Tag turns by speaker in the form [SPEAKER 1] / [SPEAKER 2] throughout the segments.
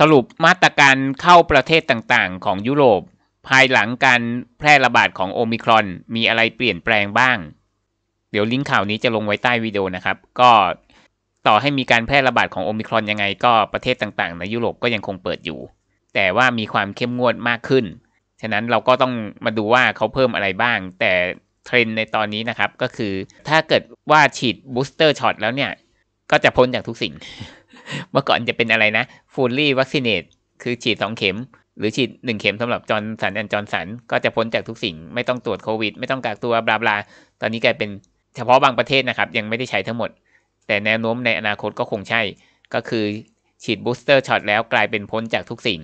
[SPEAKER 1] สรุปมาตรการเข้าประเทศต่างๆ ของยุโรปภายหลังการแพร่ระบาดของโอมิครอนมีอะไรเปลี่ยนแปลงบ้าง เดี๋ยวลิงก์ข่าวนี้จะลงไว้ใต้วิดีโอนะครับ ก็ต่อให้มีการแพร่ระบาดของโอมิครอนยังไง ก็ประเทศต่างๆ ในยุโรปก็ยังคงเปิดอยู่ แต่ว่ามีความเข้มงวดมากขึ้นฉะนั้นเราก็ต้องมาดูว่าเขาเพิ่มอะไรบ้าง แต่เทรนในตอนนี้นะครับก็คือถ้าเกิดว่าฉีดบูสเตอร์ช็อตแล้วเนี่ย ก็จะพ้นจากทุกสิ่งเมื่อก่อนจะเป็นอะไรนะ fully vaccinated คือฉีดสองเข็ม หรือฉีดหนึ่งเข็มสำหรับจอร์นสันแอนจอร์นสัน ก็จะพ้นจากทุกสิ่ง ไม่ต้องตรวจโควิด ไม่ต้องกักตัวบลาบลา ตอนนี้กลายเป็นเฉพาะบางประเทศนะครับ ยังไม่ได้ใช้ทั้งหมด แต่แนวโน้มในอนาคตก็คงใช่ ก็คือฉีดบูสเตอร์ช็อตแล้วกลายเป็นพ้นจากทุกสิ่ง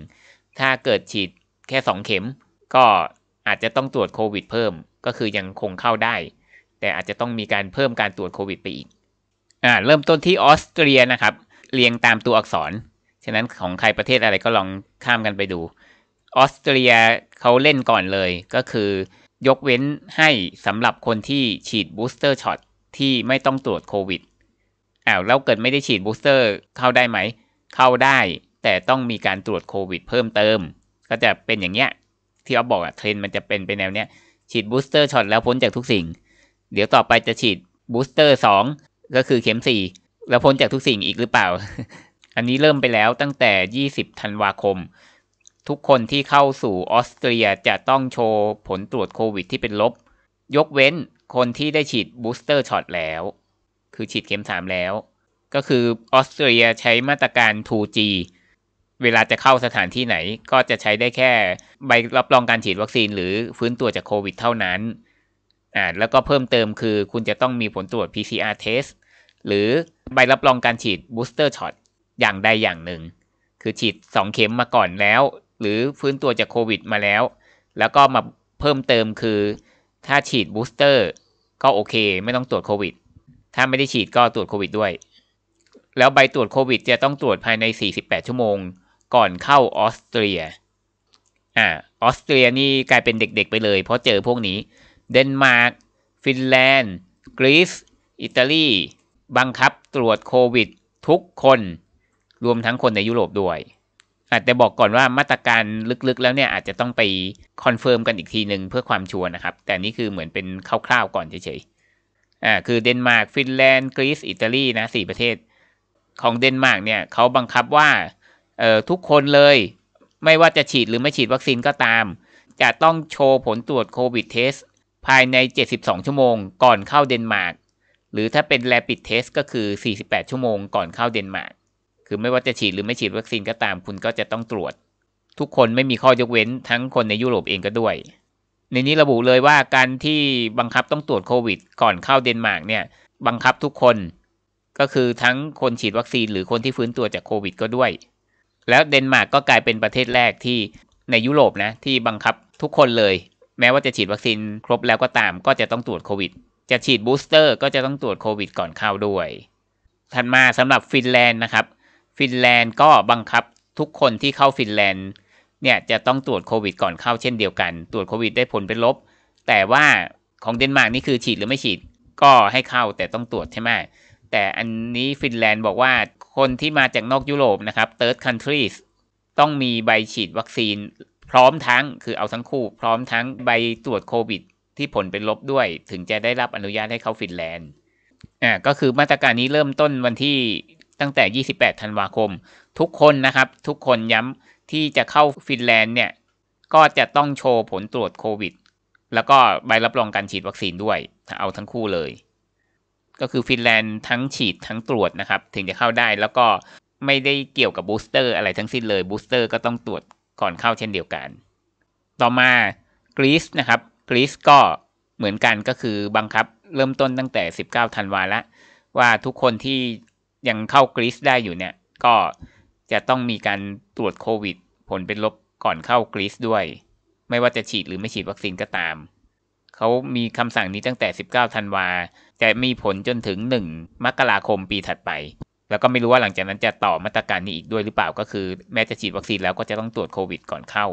[SPEAKER 1] ถ้าเกิดฉีดแค่ 2 เข็ม ก็อาจจะต้องตรวจโควิดเพิ่ม ก็คือยังคงเข้าได้ แต่อาจจะต้องมีการเพิ่มการตรวจโควิดไปอีกอ่าเริ่มต้นที่ออสเตรียนะครับเรียงตามตัวอักษร ฉะนั้นของใครประเทศอะไรก็ลองข้ามกันไปดู ออสเตรียเขาเล่นก่อนเลยก็คือยกเว้นให้สำหรับคนที่ฉีดบูสเตอร์ช็อตที่ไม่ต้องตรวจโควิด อ้าวแล้วเกิดไม่ได้ฉีดบูสเตอร์เข้าได้ไหม เข้าได้แต่ต้องมีการตรวจโควิดเพิ่มเติม ก็จะเป็นอย่างเนี้ยที่เขาบอกอะเทรน มันจะเป็นไปแนวเนี้ยฉีดบูสเตอร์ช็อตแล้วพ้นจากทุกสิ่ง เดี๋ยวต่อไปจะฉีดบูสเตอร์2 ก็คือเข็ม 4แล้วพ้นจากทุกสิ่งอีกหรือเปล่า อันนี้เริ่มไปแล้วตั้งแต่ 20 ธันวาคม ทุกคนที่เข้าสู่ออสเตรียจะต้องโชว์ ผลตรวจโควิดที่เป็นลบ ยกเว้นคนที่ได้ฉีดบูสเตอร์ช็อตแล้ว คือฉีดเข็มสามแล้ว ก็คือออสเตรียใช้มาตรการ 2G เวลาจะเข้าสถานที่ไหน ก็จะใช้ได้แค่ ใบรับรองการฉีดวัคซีนหรือฟื้นตัวจากโควิด เท่านั้นอ่าแล้วก็เพิ่มเติมคือ คุณจะต้องมีผลตรวจ PCR test หรือใบรับรองการฉีด booster shot อย่างใดอย่างหนึ่ง คือฉีด 2 เข็มมาก่อนแล้ว หรือฟื้นตัวจากโควิดมาแล้ว แล้วก็มาเพิ่มเติมคือ ถ้าฉีด booster ก็โอเค ไม่ต้องตรวจโควิด ถ้าไม่ได้ฉีดก็ตรวจโควิดด้วย แล้วใบตรวจโควิดจะต้องตรวจภายใน 48 ชั่วโมง ก่อนเข้าออสเตรีย อ่าออสเตรียนี่กลายเป็นเด็กๆไปเลยเพราะเจอพวกนี้ เดนมาร์ก ฟินแลนด์ กรีซ อิตาลีบังคับ ตรวจโควิดทุกคน รวมทั้งคนในยุโรปด้วย แต่บอกก่อนว่ามาตรการลึกๆ แล้วเนี่ยอาจจะต้องไปคอนเฟิร์มกันอีกทีหนึ่งเพื่อความชัวร์นะครับ แต่นี่คือเหมือนเป็นคร่าวๆก่อนเฉยๆ อ่า คือเดนมาร์กฟินแลนด์ กรีซอิตาลีนะสี่ประเทศ ของเดนมาร์กเนี่ยเขาบังคับว่า เอ่อทุกคนเลยไม่ว่าจะฉีดหรือไม่ฉีดวัคซีนก็ตามจะต้องโชว์ผลตรวจโควิดเทสภายใน 72 ชั่วโมงก่อนเข้าเดนมาร์กหรือถ้าเป็น rapid test ก็คือ 48 ชั่วโมงก่อนเข้าเดนมาร์ก คือไม่ว่าจะฉีดหรือไม่ฉีดวัคซีนก็ตาม คุณก็จะต้องตรวจ ทุกคนไม่มีข้อยกเว้นทั้งคนในยุโรปเองก็ด้วย ในนี้ระบุเลยว่าการที่บังคับต้องตรวจโควิด ก่อนเข้าเดนมาร์กเนี่ยบังคับทุกคน ก็คือทั้งคนฉีดวัคซีนหรือคนที่ฟื้นตัวจากโควิดก็ด้วยแล้วเดนมาร์กก็กลายเป็นประเทศแรกที่ในยุโรปนะที่บังคับทุกคนเลยแม้ว่าจะฉีดวัคซีนครบแล้วก็ตามก็จะต้องตรวจโควิดจะฉีดบูสเตอร์ ก็จะต้องตรวจโควิด ก่อนเข้าด้วย ถัดมาสำหรับฟินแลนด์นะครับ ฟินแลนด์ก็บังคับทุกคนที่เข้าฟินแลนด์เนี่ยจะต้องตรวจโควิดก่อนเข้า เช่นเดียวกัน ตรวจโควิด ได้ผลเป็นลบ แต่ว่าของเดนมาร์กนี่ คือฉีดหรือไม่ฉีดก็ให้เข้าแต่ต้องตรวจใช่ไหม แต่อันนี้ฟินแลนด์บอกว่าคนที่มาจากนอกยุโรปนะครับ third countries ต้องมีใบฉีดวัคซีนพร้อมทั้งคือเอาทั้งคู่พร้อมทั้งใบตรวจโควิดที่ผลเป็นลบด้วยถึงจะได้รับอนุญาตให้เข้าฟินแลนด์ อ่าก็คือมาตรการนี้เริ่มต้นวันที่ตั้งแต่ 28ธันวาคม ทุกคนนะครับทุกคนย้ำาที่จะเข้าฟินแลนด์เนี่ย ก็จะต้องโชว์ผลตรวจโควิด แล้วก็ใบรับรองการฉีดวัคซีนด้วยเอาทั้งคู่เลย ก็คือฟินแลนด์ทั้งฉีดทั้งตรวจนะครับ ถึงจะเข้าได้ แล้วก็ไม่ได้เกี่ยวกับบูสเตอร์อะไรทั้งสิ้นเลยบูสเตอร์ก็ต้องตรวจก่อนเข้าเช่นเดียวกันต่อมากรีซนะครับกรีซก็เหมือนกันก็คือบังคับเริ่มต้นตั้งแต่ 19 ธันวาละ ว่าทุกคนที่ยังเข้ากรีซได้อยู่เนี่ย ก็จะต้องมีการตรวจโควิด ผลเป็นลบก่อนเข้ากรีซด้วย ไม่ว่าจะฉีดหรือไม่ฉีดวัคซีนก็ตามเขามีคำสั่งนี้ตั้งแต่ 19 ธันวาจะมีผลจนถึง 1 มกราคมปีถัดไป แล้วก็ไม่รู้ว่าหลังจากนั้นจะต่อมาตรการนี้อีกด้วยหรือเปล่า ก็คือแม้จะฉีดวัคซีนแล้วก็จะต้องตรวจโควิด ก่อนเข้า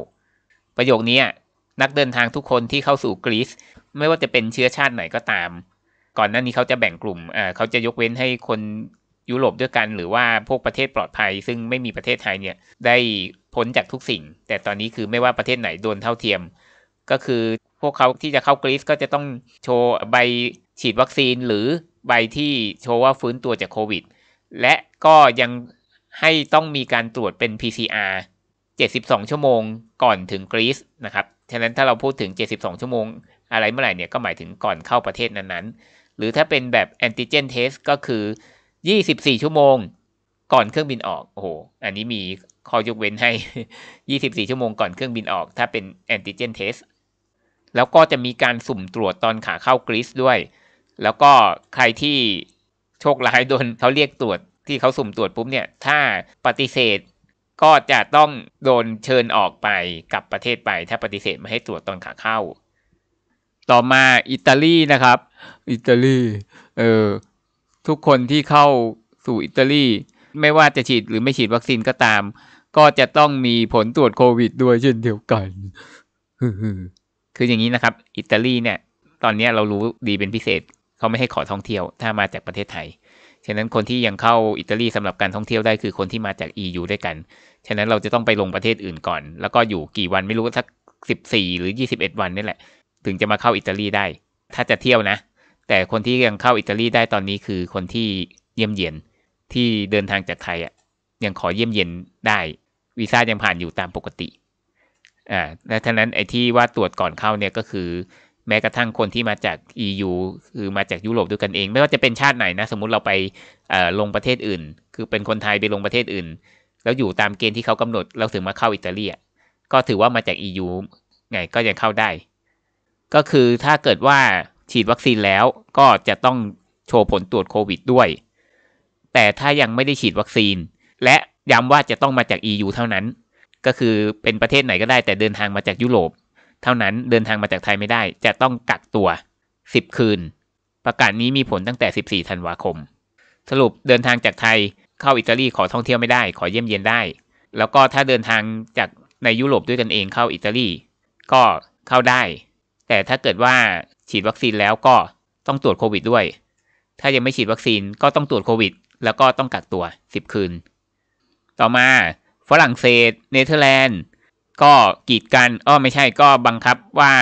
[SPEAKER 1] ประโยคนี้นักเดินทางทุกคนที่เข้าสู่กรีซไม่ว่าจะเป็นเชื้อชาติไหนก็ตาม ก่อนหน้านี้เขาจะแบ่งกลุ่มเขาจะยกเว้นให้คนยุโรปด้วยกัน หรือว่าพวกประเทศปลอดภัย ซึ่งไม่มีประเทศไทยเนี่ยได้พ้นจากทุกสิ่ง แต่ตอนนี้คือไม่ว่าประเทศไหนโดนเท่าเทียม ก็คือพวกเขาที่จะเข้ากรีซก็จะต้องโชว์ใบฉีดวัคซีนหรือใบที่โชว์ว่าฟื้นตัวจากโควิด และก็ยังให้ต้องมีการตรวจเป็น PCR 72 ชั่วโมงก่อนถึงกรีซนะครับฉะนั้นถ้าเราพูดถึง 72 ชั่วโมง อะไรเมื่อไหร่เนี่ยก็หมายถึงก่อนเข้าประเทศนั้นๆ หรือถ้าเป็นแบบแอนติเจนเทสก็คือ 24 ชั่วโมงก่อนเครื่องบินออก โอ้โห อันนี้มีข้อยกเว้นให้ 24 ชั่วโมงก่อนเครื่องบินออก ถ้าเป็นแอนติเจนเทส แล้วก็จะมีการสุ่มตรวจตอนขาเข้ากรีซด้วย แล้วก็ใครที่โชคร้ายโดนเขาเรียกตรวจที่เขาสุ่มตรวจปุ๊บเนี่ย ถ้าปฏิเสธก็จะต้องโดนเชิญออกไปกับประเทศไปถ้าปฏิเสธไม่ให้ตรวจตอนขาเข้า ต่อมาอิตาลีนะครับอิตาลีเออทุกคนที่เข้าสู่อิตาลีไม่ว่าจะฉีดหรือไม่ฉีดวัคซีนก็ตาม ก็จะต้องมีผลตรวจโควิดด้วยเช่นเดียวกันคืออย่างนี้นะครับ อิตาลีเนี่ย ตอนนี้เรารู้ดีเป็นพิเศษเขาไม่ให้ขอท่องเที่ยว ถ้ามาจากประเทศไทยฉะนั้นคนที่ยังเข้าอิตาลีสำหรับการท่องเที่ยวได้คือคนที่มาจาก EU ด้วยกัน ฉะนั้นเราจะต้องไปลงประเทศอื่นก่อน แล้วก็อยู่กี่วันไม่รู้สัก14หรือ21 วันนี่แหละถึงจะมาเข้าอิตาลีได้ ถ้าจะเที่ยวนะ แต่คนที่ยังเข้าอิตาลีได้ตอนนี้คือคนที่เยี่ยมเยียนที่เดินทางจากไทยอ่ะยังขอเยี่ยมเยียนได้วีซ่ายังผ่านอยู่ตามปกติอ่าและฉะนั้นไอ้ที่ว่าตรวจก่อนเข้าเนี่ยก็คือแม้กระทั่งคนที่มาจาก EU คือมาจากยุโรปด้วยกันเอง ไม่ว่าจะเป็นชาติไหนนะสมมติเราไปลงประเทศอื่น คือเป็นคนไทยไปลงประเทศอื่น แล้วอยู่ตามเกณฑ์ที่เขากำหนดเราถึงมาเข้าอิตาลีก็ถือว่ามาจาก EU ไงก็ยังเข้าได้ ก็คือถ้าเกิดว่าฉีดวัคซีนแล้วก็จะต้องโชว์ผลตรวจโควิดด้วย แต่ถ้ายังไม่ได้ฉีดวัคซีน และย้ำว่าจะต้องมาจาก EU เท่านั้น ก็คือเป็นประเทศไหนก็ได้ แต่เดินทางมาจากยุโรปเท่านั้นเดินทางมาจากไทยไม่ได้จะต้องกักตัว 10 คืน ประกาศนี้มีผลตั้งแต่ 14 ธันวาคม สรุปเดินทางจากไทยเข้าอิตาลีขอท่องเที่ยวไม่ได้ขอเยี่ยมเยียนได้ แล้วก็ถ้าเดินทางจากในยุโรปด้วยกันเองเข้าอิตาลีก็เข้าได้ แต่ถ้าเกิดว่าฉีดวัคซีนแล้วก็ต้องตรวจโควิดด้วย ถ้ายังไม่ฉีดวัคซีนก็ต้องตรวจโควิด แล้วก็ต้องกักตัว 10 คืน ต่อมาฝรั่งเศสเนเธอร์แลนด์ก็กีดกัน อ้อไม่ใช่ ก็บังคับว่า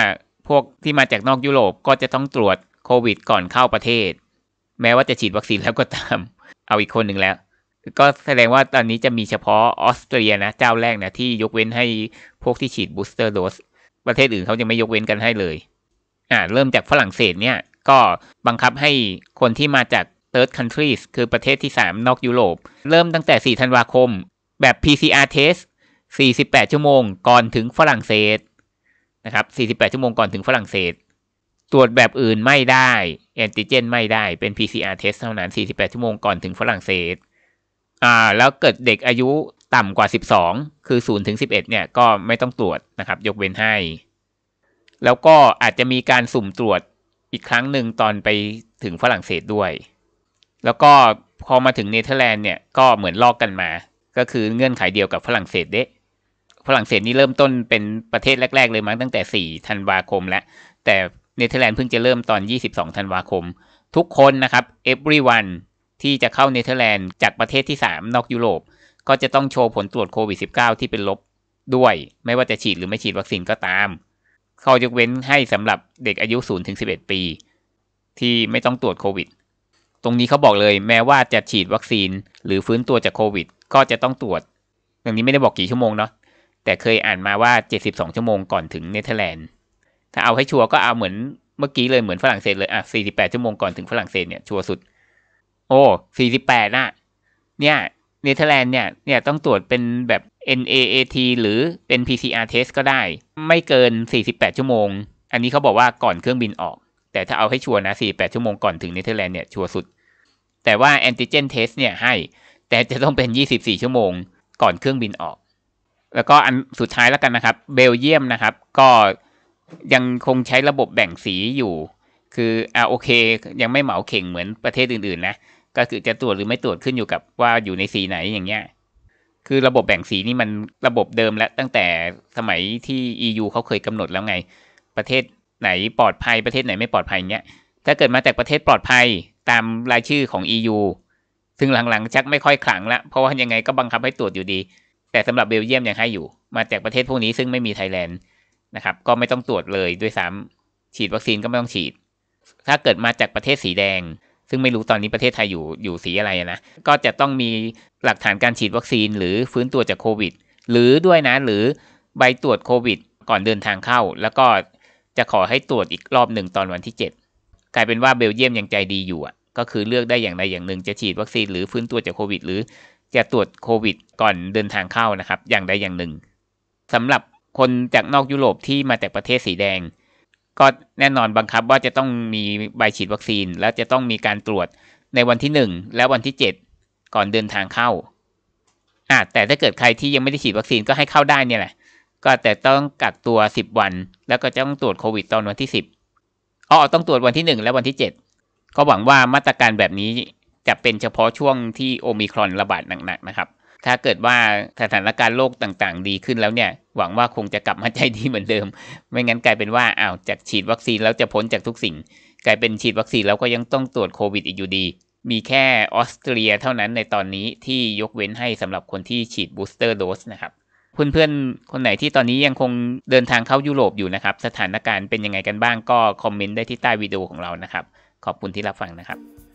[SPEAKER 1] พวกที่มาจากนอกยุโรปก็จะต้องตรวจโควิดก่อนเข้าประเทศ แม้ว่าจะฉีดวัคซีนแล้วก็ตาม เอาอีกคนหนึ่งแล้ว ก็แสดงว่าตอนนี้จะมีเฉพาะออสเตรียนะ เจ้าแรกนะที่ยกเว้นให้พวกที่ฉีดบูสเตอร์โดส ประเทศอื่นเขายังไม่ยกเว้นกันให้เลย อ่าเริ่มจากฝรั่งเศสเนี่ยก็บังคับให้คนที่มาจาก third countries คือประเทศที่ 3 นอกยุโรป เริ่มตั้งแต่ 4 ธันวาคมแบบ PCR test 48 ชั่วโมงก่อนถึงฝรั่งเศสนะครับ48 ชั่วโมงก่อนถึงฝรั่งเศส ตรวจแบบอื่นไม่ได้แอนติเจนไม่ได้เป็น PCR test เท่านั้น 48 ชั่วโมงก่อนถึงฝรั่งเศสอ่าแล้วเกิดเด็กอายุต่ำกว่า 12 คือ0ถึง11เนี่ยก็ไม่ต้องตรวจนะครับยกเว้นให้ แล้วก็อาจจะมีการสุ่มตรวจอีกครั้งหนึ่งตอนไปถึงฝรั่งเศสด้วย แล้วก็พอมาถึงเนเธอร์แลนด์เนี่ยก็เหมือนลอกกันมา ก็คือเงื่อนไขเดียวกับฝรั่งเศสเดะฝรั่งเศสนี่เริ่มต้นเป็นประเทศแรก ๆเลยมั้งตั้งแต่4ธันวาคมแล้วแต่เนเธอร์แลนด์เพิ่งจะเริ่มตอน22ธันวาคม ทุกคนนะครับ everyone ที่จะเข้าเนเธอร์แลนด์จากประเทศที่3นอกยุโรปก็จะต้องโชว์ผลตรวจโควิด -19 ที่เป็นลบด้วย ไม่ว่าจะฉีดหรือไม่ฉีดวัคซีนก็ตาม เขายกเว้นให้สำหรับเด็กอายุ0ถึง11ปีที่ไม่ต้องตรวจโควิด ตรงนี้เขาบอกเลยแม้ว่าจะฉีดวัคซีนหรือฟื้นตัวจากโควิด ก็จะต้องตรวจ อย่างนี้ไม่ได้บอกกี่ชั่วโมงเนาะแต่เคยอ่านมาว่า 72 ชั่วโมงก่อนถึงเนเธอร์แลนด์ ถ้าเอาให้ชัวร์ก็เอาเหมือนเมื่อกี้เลยเหมือนฝรั่งเศสเลยอ่ะ48 ชั่วโมงก่อนถึงฝรั่งเศสเนี่ยชัวร์สุด โอ้48น่ะเนี่ยเนเธอร์แลนด์เนี่ยเนี่ย ต้องตรวจเป็นแบบ NAAT หรือเป็น PCR test ก็ได้ ไม่เกิน 48 ชั่วโมง อันนี้เขาบอกว่าก่อนเครื่องบินออก แต่ถ้าเอาให้ชัวร์นะ 48 ชั่วโมงก่อนถึงเนเธอร์แลนด์เนี่ย ชัวร์สุด แต่ว่าแอนติเจนเทสเนี่ย ให้ แต่จะต้องเป็น 24 ชั่วโมง ก่อนเครื่องบินออกแล้วก็อันสุดท้ายแล้วกันนะครับ เบลเยียมนะครับ ก็ยังคงใช้ระบบแบ่งสีอยู่ คืออ่าโอเคยังไม่เหมาเข่งเหมือนประเทศอื่นๆนะก็คือจะตรวจหรือไม่ตรวจขึ้นอยู่กับ ว่าอยู่ในสีไหนอย่างเงี้ยคือระบบแบ่งสีนี่มันระบบเดิมและตั้งแต่สมัยที่ EU เขาเคยกำหนดแล้วไง ประเทศไหนปลอดภัย ประเทศไหนไม่ปลอดภัยเงี้ยถ้าเกิดมาจากประเทศปลอดภัยตามรายชื่อของ EU ซึ่งหลังๆชักไม่ค่อยขลังละเพราะว่ายังไงก็บังคับให้ตรวจอยู่ดีแต่สำหรับเบลเยียมยังให้อยู่ มาจากประเทศพวกนี้ซึ่งไม่มีไทยแลนด์นะครับ ก็ไม่ต้องตรวจเลยด้วยซ้ำฉีดวัคซีนก็ไม่ต้องฉีด ถ้าเกิดมาจากประเทศสีแดง ซึ่งไม่รู้ตอนนี้ประเทศไทยอยู่อยู่สีอะไรนะ ก็จะต้องมีหลักฐานการฉีดวัคซีนหรือฟื้นตัวจากโควิด หรือด้วยนะหรือใบตรวจโควิด ก่อนเดินทางเข้า แล้วก็จะขอให้ตรวจอีกรอบหนึ่งตอนวันที่7กลายเป็นว่าเบลเยียมยังใจดีอยู่ก็คือเลือกได้อย่างใดอย่างหนึ่งจะฉีดวัคซีนหรือฟื้นตัวจากโควิด หรือจะตรวจโควิดก่อนเดินทางเข้านะครับอย่างใดอย่างหนึ่งสำหรับคนจากนอกยุโรปที่มาจากประเทศสีแดง ก็แน่นอนบังคับว่าจะต้องมีใบฉีดวัคซีน และจะต้องมีการตรวจในวันที่ 1 และวันที่ 7 ก่อนเดินทางเข้าอ่าแต่ถ้าเกิดใครที่ยังไม่ได้ฉีดวัคซีนก็ให้เข้าได้เนี่ยแหละก็แต่ต้องกักตัว 10 วัน แล้วก็จะต้องตรวจโควิด ตอนวันที่10อ๋อต้องตรวจวันที่ 1 และวันที่7ก็หวังว่ามาตรการแบบนี้จะเป็นเฉพาะช่วงที่โอมิครอนระบาดหนักๆนะครับ ถ้าเกิดว่าสถานการณ์โลกต่าง ๆ ดีขึ้นแล้วเนี่ย หวังว่าคงจะกลับมาใจดีเหมือนเดิม ไม่งั้นกลายเป็นว่าอ้าวจากฉีดวัคซีนแล้วจะพ้นจากทุกสิ่ง กลายเป็นฉีดวัคซีนแล้วก็ยังต้องตรวจโควิดอีกอยู่ดี มีแค่ออสเตรียเท่านั้นในตอนนี้ที่ยกเว้นให้สำหรับคนที่ฉีดบูสเตอร์โดสนะครับ เพื่อนๆคนไหนที่ตอนนี้ยังคงเดินทางเข้ายุโรปอยู่นะครับ สถานการณ์เป็นยังไงกันบ้างก็คอมเมนต์ได้ที่ใต้วิดีโอของเรานะครับ ขอบคุณที่รับฟังนะครับ